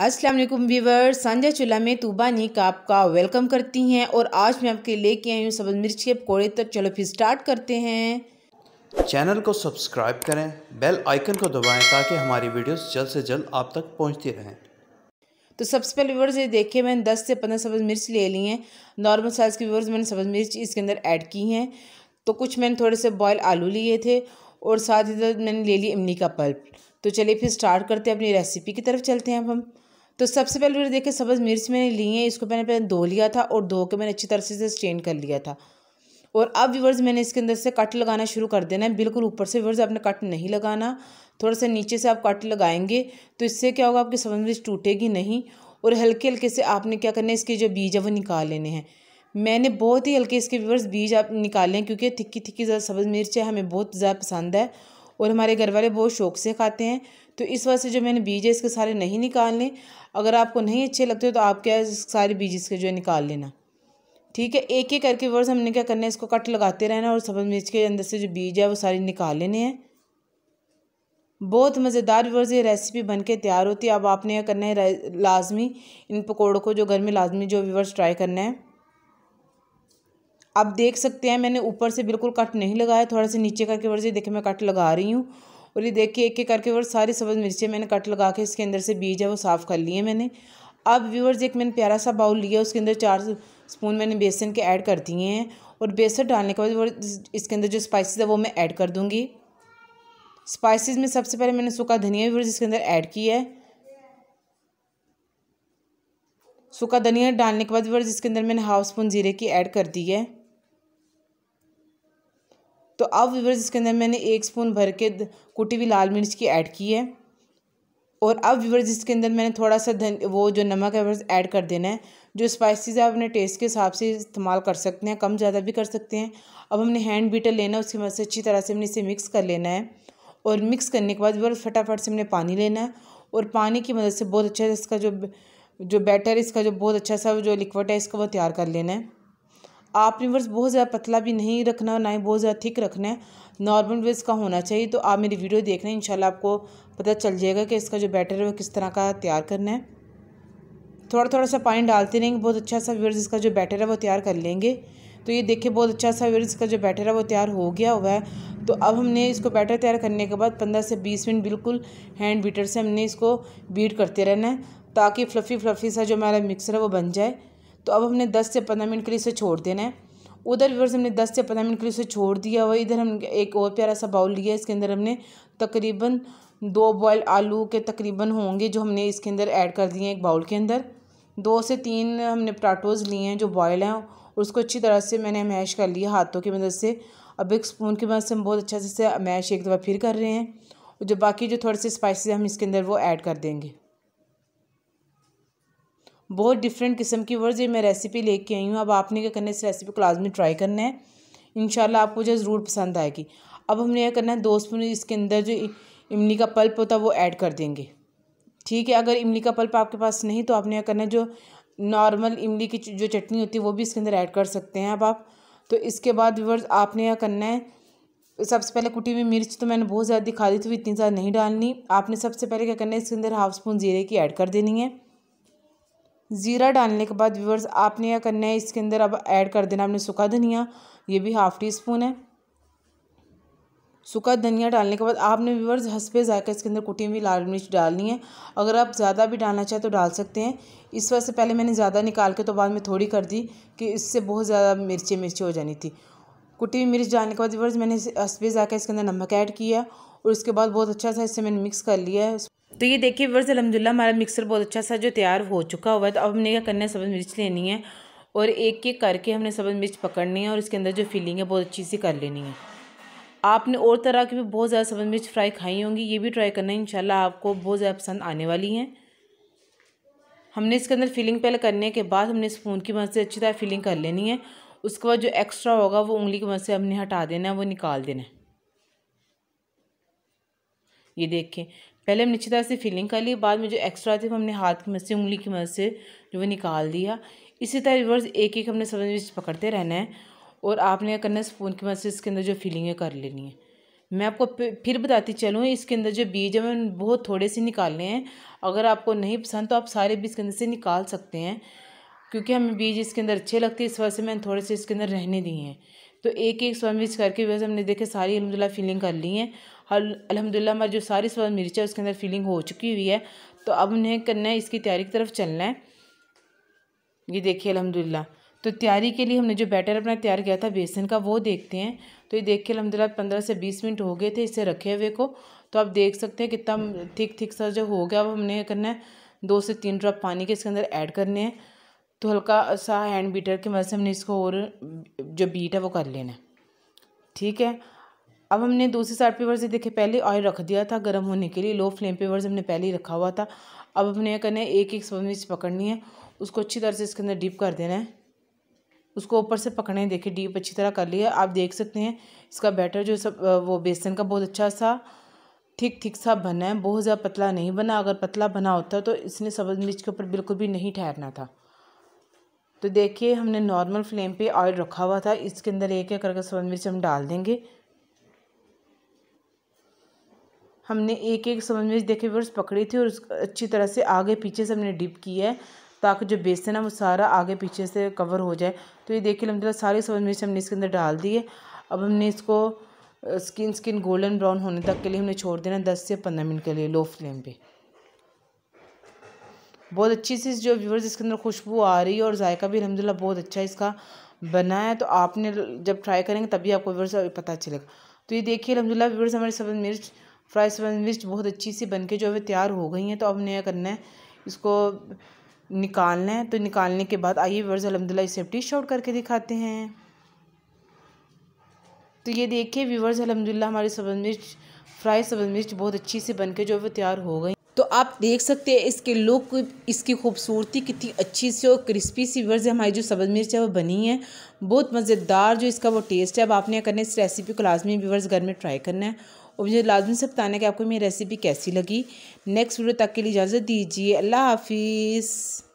अस्सलाम वालेकुम व्यूवर संजय चूल्हा में तूबा नीक आपका वेलकम करती हैं और आज मैं आपके लेके आई हूँ सब्ज मिर्च के पकौड़े तो चलो फिर स्टार्ट करते हैं चैनल को सब्सक्राइब करें बेल आइकन को दबाएं ताकि हमारी वीडियोस जल्द से जल्द आप तक पहुँचती रहें तो सबसे पहले व्यवर्स ये देखिए मैंने दस से पंद्रह सब्ज मिर्च ले ली हैं नॉर्मल साइज़ के व्यूवर्स मैंने सब्ज मिर्च इसके अंदर ऐड की हैं तो कुछ मैंने थोड़े से बॉयल आलू लिए थे और साथ ही साथ मैंने ले ली इमली का पल्प तो चलिए फिर स्टार्ट करते हैं अपनी रेसिपी की तरफ चलते हैं अब हम तो सबसे पहले मैंने देखे सब्ज़ मिर्च मैंने ली हैं इसको मैंने पहले धो लिया था और धो के मैंने अच्छी तरह से स्ट्रेन कर लिया था और अब व्यूवर्स मैंने इसके अंदर से कट लगाना शुरू कर देना है बिल्कुल ऊपर से व्यूवर्स आपने कट नहीं लगाना थोड़ा सा नीचे से आप कट लगाएंगे तो इससे क्या होगा आपकी सब्ज़ मिर्च टूटेगी नहीं और हल्के हल्के से आपने क्या करना है इसके जो बीज है वो निकाल लेने हैं मैंने बहुत ही हल्के इसके व्यूवर्स बीज आप हैं क्योंकि थिक्की थिक्की ज़्यादा सब्ज़ मिर्च है हमें बहुत ज़्यादा पसंद है और हमारे घर वाले बहुत शौक से खाते हैं तो इस वजह से जो मैंने बीज है इसके सारे नहीं निकालने अगर आपको नहीं अच्छे लगते हो तो आप क्या सारे बीज इसके जो है निकाल लेना ठीक है एक एक करके वर्ष हमने क्या करना है इसको कट लगाते रहना और सब्ज मिर्च के अंदर से जो बीज है वो सारे निकाल लेने हैं बहुत मज़ेदार वर्ष ये रेसिपी बन के तैयार होती है अब आपने यह करना है लाजमी इन पकौड़ों को जो घर में लाजमी जो वर्ष ट्राई करना है आप देख सकते हैं मैंने ऊपर से बिल्कुल कट नहीं लगाया थोड़ा सा नीचे करके वर्जी देखे मैं कट लगा रही हूँ और ये देखिए एक एक करके वर्ष सारी सब्ज़ मिर्चें मैंने कट लगा के इसके अंदर से बीज है वो साफ़ कर लिए मैंने अब व्यूवर्स एक मैंने प्यारा सा बाउल लिया उसके अंदर चार स्पून मैंने बेसन के ऐड कर दिए हैं और बेसन डालने के बाद इसके अंदर जो स्पाइसेस है वो मैं ऐड कर दूँगी स्पाइसेस में सबसे पहले मैंने सूखा धनिया व्यूवर्स इसके अंदर ऐड किया है सूखा धनिया डालने के बाद व्यूवर्स इसके अंदर मैंने हाफ स्पून जीरे की ऐड कर दी है तो अब व्यूवर्स इसके अंदर मैंने एक स्पून भर के कुटी हुई लाल मिर्च की ऐड की है और अब व्यूवर्स इसके अंदर मैंने थोड़ा सा धन वो जो नमक है व्यूवर्स ऐड कर देना है जो स्पाइसीज आप अपने टेस्ट के हिसाब से इस्तेमाल कर सकते हैं कम ज़्यादा भी कर सकते हैं अब हमने हैंड बीटर लेना है उसकी मदद से अच्छी तरह से हमने इसे मिक्स कर लेना है और मिक्स करने के बाद व्यूवर्स फटाफट से हमने पानी लेना है और पानी की मदद से बहुत अच्छा इसका जो जो बैटर इसका जो बहुत अच्छा सा जो लिक्विड है इसका वो तैयार कर लेना है आपने वर्स बहुत ज़्यादा पतला भी नहीं रखना ना ही बहुत ज़्यादा थिक रखना है नॉर्मल वेज का होना चाहिए तो आप मेरी वीडियो देख रहे हैं आपको पता चल जाएगा कि इसका जो बैटर है वो किस तरह का तैयार करना है थोड़ा थोड़ा सा पानी डालते रहेंगे बहुत अच्छा सा व्यवर्स इसका जो बैटर है वो तैयार कर लेंगे तो ये देखिए बहुत अच्छा सा व्यवर्स इसका जो बैटर है वो तैयार हो गया हुआ है तो अब हमने इसको बैटर तैयार करने के बाद पंद्रह से बीस मिनट बिल्कुल हैंड बीटर से हमने इसको बीट करते रहना है ताकि फ्लफ़ी फ्लफ़ी सा जो हमारा मिक्सर है वो बन जाए तो अब हमने दस से पंद्रह मिनट के लिए इसे छोड़ देना है उधर व्यवर्स हमने दस से पंद्रह मिनट के लिए इसे छोड़ दिया हुआ इधर हम एक और प्यारा सा बाउल लिया इसके अंदर हमने तकरीबन दो बॉयल आलू के तकरीबन होंगे जो हमने इसके अंदर ऐड कर दिए हैं एक बाउल के अंदर दो से तीन हमने पराठोज लिए हैं जो बॉयल हैं उसको अच्छी तरह से मैंने मैश कर लिया हाथों की मदद से अब एक स्पून की मदद से हम बहुत अच्छा से मैश एक दफ़ा फिर कर रहे हैं और जो बाकी जो थोड़े से स्पाइसेस हम इसके अंदर वो ऐड कर देंगे बहुत डिफरेंट किस्म की वर्ज ये मैं रेसिपी लेके आई हूँ अब आपने क्या करना है इस रेसिपी को लाजमी ट्राई करना है इन आपको जो ज़रूर पसंद आएगी अब हमने यह करना है दो स्पून इसके अंदर जो इमली का पल्प होता है वो ऐड कर देंगे ठीक है अगर इमली का पल्प आपके पास नहीं तो आपने यह करना है जो नॉर्मल इमली की जो चटनी होती है वो भी इसके अंदर ऐड कर सकते हैं अब आप तो इसके बाद व्यूवर्स आपने यह करना है सबसे पहले कुटी हुई मिर्च तो मैंने बहुत ज़्यादा दिखा दी थी इतनी ज़्यादा नहीं डालनी आपने सबसे पहले क्या करना है इसके अंदर हाफ स्पून जीरे की ऐड कर देनी है ज़ीरा डालने के बाद व्यूवर्स आपने यह करना है इसके अंदर अब ऐड कर देना आपने सूखा धनिया ये भी हाफ़ टी स्पून है सूखा धनिया डालने के बाद आपने व्यूवर्स हंसपे जाकर इसके अंदर कुटी हुई लाल मिर्च डालनी है अगर आप ज़्यादा भी डालना चाहें तो डाल सकते हैं इस वजह से पहले मैंने ज़्यादा निकाल के तो बाद में थोड़ी कर दी कि इससे बहुत ज़्यादा मिर्ची मिर्ची हो जानी थी कुटी हुई मिर्च डालने के बाद व्यूवर्स मैंने हंसपे जाकर इसके अंदर नमक ऐड किया और उसके बाद बहुत अच्छा सा इससे मैंने मिक्स कर लिया है तो ये देखिए वर्ष अलहमदिल्ला हमारा मिक्सर बहुत अच्छा सा जो तैयार हो चुका हुआ है तो अब हमने क्या करना है सब्ज़ मिर्च लेनी है और एक एक करके हमने सब्ज़ मिर्च पकड़नी है और इसके अंदर जो फिलिंग है बहुत अच्छी सी कर लेनी है आपने और तरह की भी बहुत ज़्यादा सब्ज़ मिर्च फ्राई खाई होंगी ये भी ट्राई करना है इनशाला आपको बहुत ज़्यादा पसंद आने वाली हैं हमने इसके अंदर फिलिंग पहले करने के बाद हमने स्पून की मदद से अच्छी तरह फिलिंग कर लेनी है उसके बाद जो एक्स्ट्रा होगा वो उंगली की मदद से हमने हटा देना है वो निकाल देना है ये देखें पहले हम अच्छी तरह से फिलिंग कर ली बाद में जो एक्स्ट्रा थे हमने हाथ की मदद से उंगली की मदद से जो है निकाल दिया इसी तरह रिवर्स एक एक हमने समझ में पकड़ते रहना है और आपने क्या करना है स्पून की मदद से इसके अंदर जो फिलिंग है कर लेनी है मैं आपको फिर बताती चलूँ इसके अंदर जो बीज है मैंने बहुत थोड़े से निकालने हैं अगर आपको नहीं पसंद तो आप सारे बीज के अंदर से निकाल सकते हैं क्योंकि हमें बीज इसके अंदर अच्छे लगते हैं इस वजह से मैंने थोड़े से इसके अंदर रहने दिए हैं तो एक एक स्वाद मिर्च करके वैसे हमने देखे सारी अलहमदिल्ला फिलिंग कर ली है और अलहमदिल्ला हमारी जो सारी स्वाद मिर्च है उसके अंदर फिलिंग हो चुकी हुई है तो अब उन्हें करना है इसकी तैयारी की तरफ चलना है ये देखिए अलहमदिल्ला तो तैयारी के लिए हमने जो बैटर अपना तैयार किया था बेसन का वो देखते हैं तो ये देख के अलहमदिल्ला पंद्रह से बीस मिनट हो गए थे इसे रखे हुए को तो आप देख सकते हैं कितना थिक थिक सा जो हो गया अब हमने करना है दो से तीन ड्रॉप पानी के इसके अंदर ऐड करने हैं तो हल्का सा हैंड बीटर की मदद से हमने इसको और जो बीट है वो कर लेना है ठीक है अब हमने दूसरी साइड पे वर्ज देखे पहले ऑयल रख दिया था गर्म होने के लिए लो फ्लेम पे वर्ज हमने पहले ही रखा हुआ था अब हमने करना है एक एक मिर्च पकड़नी है उसको अच्छी तरह से इसके अंदर डीप कर देना है उसको ऊपर से पकड़ने देखे डीप अच्छी तरह कर लिया आप देख सकते हैं इसका बैटर जो सब वो बेसन का बहुत अच्छा सा ठीक ठीक सा बना है बहुत ज़्यादा पतला नहीं बना अगर पतला बना होता तो इसने मिर्च के ऊपर बिल्कुल भी नहीं ठहरना था तो देखिए हमने नॉर्मल फ्लेम पे ऑयल रखा हुआ था इसके अंदर एक एक करके सवन मिर्च हम डाल देंगे हमने एक एक सवन मिर्च देखे वर्ष पकड़ी थी और अच्छी तरह से आगे पीछे से हमने डिप किया है ताकि जो बेसन है वो सारा आगे पीछे से कवर हो जाए तो ये देखिए अलहमदिल्ला सारी सवन मिर्च हमने इसके अंदर डाल दी है अब हमने इसको स्किन स्किन गोल्डन ब्राउन होने तक के लिए हमने छोड़ देना दस से पंद्रह मिनट के लिए लो फ्लेम पर बहुत अच्छी सी जो व्यूवर्स इसके अंदर खुशबू आ रही है और जायका भी अलहमदिल्ला बहुत अच्छा इसका बना है तो आपने जब ट्राई करेंगे तभी आपको व्यवर्स पता चलेगा तो ये देखिए अलहमदिल्ला व्यूवर्स हमारी सब्ज़ मिर्च फ्राई सब मिर्च बहुत अच्छी सी बन के जो है तैयार हो गई हैं तो अब नया करना है इसको निकालना है तो निकालने के बाद आइए व्यवर्स अलहमदिल्ला इसे डिश आउट करके दिखाते हैं तो ये देखिए व्यूवर्स अलहमदिल्ला हमारी सब्ज़ मिर्च फ्राई सब्ज़ मिर्च बहुत अच्छी से बन के जो है तैयार हो गई तो आप देख सकते हैं इसके लुक इसकी खूबसूरती कितनी अच्छी सी और क्रिस्पी सी वर्ज हमारी जो सब्ज़ मिर्च है वो बनी है बहुत मज़ेदार जो इसका वो टेस्ट है अब आपने करना इस रेसिपी को लाजमी व्यूवर्स घर में ट्राई करना है और मुझे लाजमी से बताना है कि आपको मेरी रेसिपी कैसी लगी नेक्स्ट वीडियो तक के लिए इजाज़त दीजिए अल्लाह हाफिज़